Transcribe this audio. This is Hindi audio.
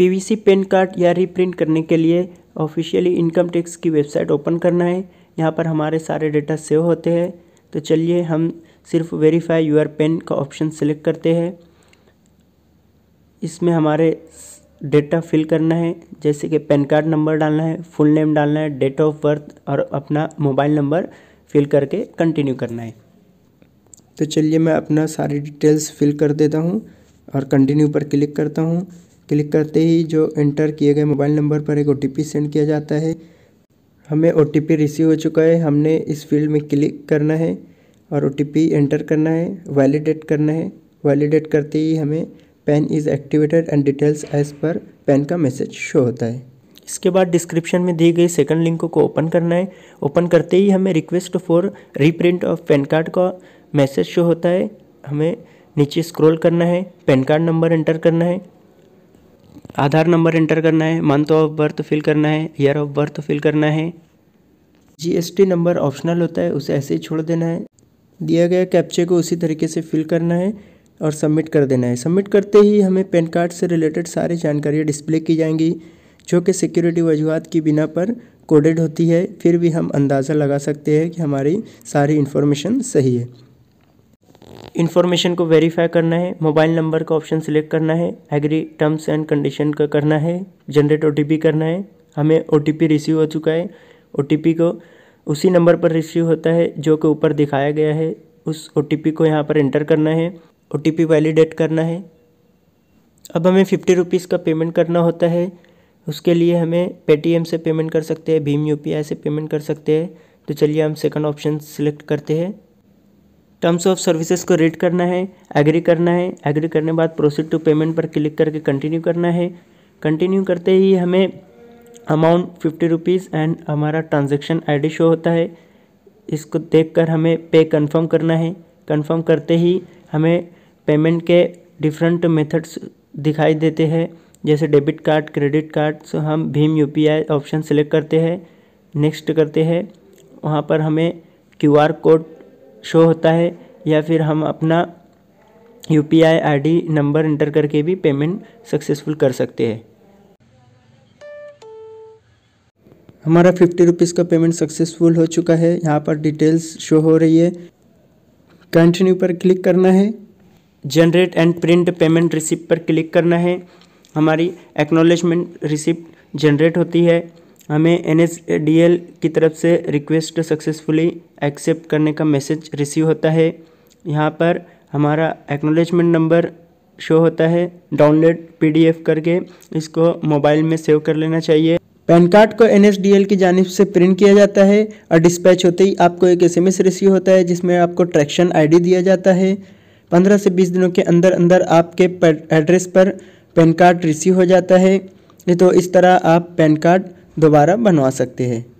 पीवीसी पेन कार्ड या रीप्रिंट करने के लिए ऑफिशियली इनकम टैक्स की वेबसाइट ओपन करना है यहाँ पर हमारे सारे डेटा सेव होते हैं तो चलिए हम सिर्फ वेरीफाई यूर पेन का ऑप्शन सेलेक्ट करते हैं इसमें हमारे डेटा फिल करना है जैसे कि पेन कार्ड नंबर डालना है फुल नेम डालना है डेट ऑफ बर्थ और अपना मोबाइल नंबर फिल करके कंटिन्यू करना है तो चलिए मैं अपना सारी डिटेल्स फिल कर देता हूँ और कंटिन्यू पर क्लिक करता हूँ क्लिक करते ही जो एंटर किए गए मोबाइल नंबर पर एक ओ सेंड किया जाता है हमें ओ रिसीव हो चुका है हमने इस फील्ड में क्लिक करना है और ओ एंटर करना है वैलिडेट करना है वैलिडेट करते ही हमें PAN is activated and details as per PAN का मैसेज शो होता है इसके बाद डिस्क्रिप्शन में दी गई सेकंड लिंक को ओपन करना है ओपन करते ही हमें request for reprint of PAN card का मैसेज शो होता है हमें नीचे स्क्रॉल करना है पेन कार्ड नंबर एंटर करना है आधार नंबर एंटर करना है मंथ ऑफ बर्थ फिल करना है ईयर ऑफ बर्थ फिल करना है जीएसटी नंबर ऑप्शनल होता है उसे ऐसे ही छोड़ देना है दिया गया कैप्चे को उसी तरीके से फिल करना है और सबमिट कर देना है सबमिट करते ही हमें पैन कार्ड से रिलेटेड सारी जानकारियाँ डिस्प्ले की जाएंगी जो कि सिक्योरिटी वजूहत की बिना पर कोडेड होती है फिर भी हम अंदाज़ा लगा सकते हैं कि हमारी सारी इन्फॉर्मेशन सही है इन्फॉर्मेशन को वेरीफाई करना है मोबाइल नंबर का ऑप्शन सिलेक्ट करना है एग्री टर्म्स एंड कंडीशन का करना है जनरेट ओ करना है हमें ओ रिसीव हो चुका है ओ को उसी नंबर पर रिसीव होता है जो कि ऊपर दिखाया गया है उस ओ को यहाँ पर एंटर करना है ओ वैलिडेट करना है अब हमें फिफ्टी रुपीज़ का पेमेंट करना होता है उसके लिए हमें पेटीएम से पेमेंट कर सकते हैं भीम यू से पेमेंट कर सकते हैं तो चलिए हम सेकंड ऑप्शन सिलेक्ट करते हैं टर्म्स ऑफ सर्विसेज को रीड करना है एग्री करना है एग्री करने बाद प्रोसीड टू पेमेंट पर क्लिक करके कंटिन्यू करना है कंटिन्यू करते ही हमें अमाउंट फिफ्टी रुपीज़ एंड हमारा ट्रांजेक्शन आई शो होता है इसको देखकर हमें पे कंफर्म करना है कंफर्म करते ही हमें पेमेंट के डिफरेंट मेथड्स दिखाई देते हैं जैसे debit card credit card so हम भीम यूपीआई ऑप्शन सेलेक्ट करते हैं नेक्स्ट करते हैं वहाँ पर हमें क्यूआर कोड शो होता है या फिर हम अपना U P I I D number enter करके भी पेमेंट सक्सेसफुल कर सकते हैं हमारा फिफ्टी रुपीज़ का पेमेंट सक्सेसफुल हो चुका है यहाँ पर डिटेल्स शो हो रही है कंटिन्यू पर क्लिक करना है generate and print payment receipt पर क्लिक करना है हमारी एक्नोलेजमेंट रिसिप्ट जनरेट होती है हमें एन की तरफ से रिक्वेस्ट सक्सेसफुली एक्सेप्ट करने का मैसेज रिसीव होता है यहाँ पर हमारा एक्नोलेजमेंट नंबर शो होता है डाउनलोड पीडीएफ करके इसको मोबाइल में सेव कर लेना चाहिए पैन कार्ड को एन की जानब से प्रिंट किया जाता है और डिस्पैच होते ही आपको एक एस रिसीव होता है जिसमें आपको ट्रैक्शन आईडी दिया जाता है पंद्रह से बीस दिनों के अंदर अंदर आपके एड्रेस पर पैन कार्ड रिसीव हो जाता है तो इस तरह आप पैन कार्ड दोबारा बनवा सकते हैं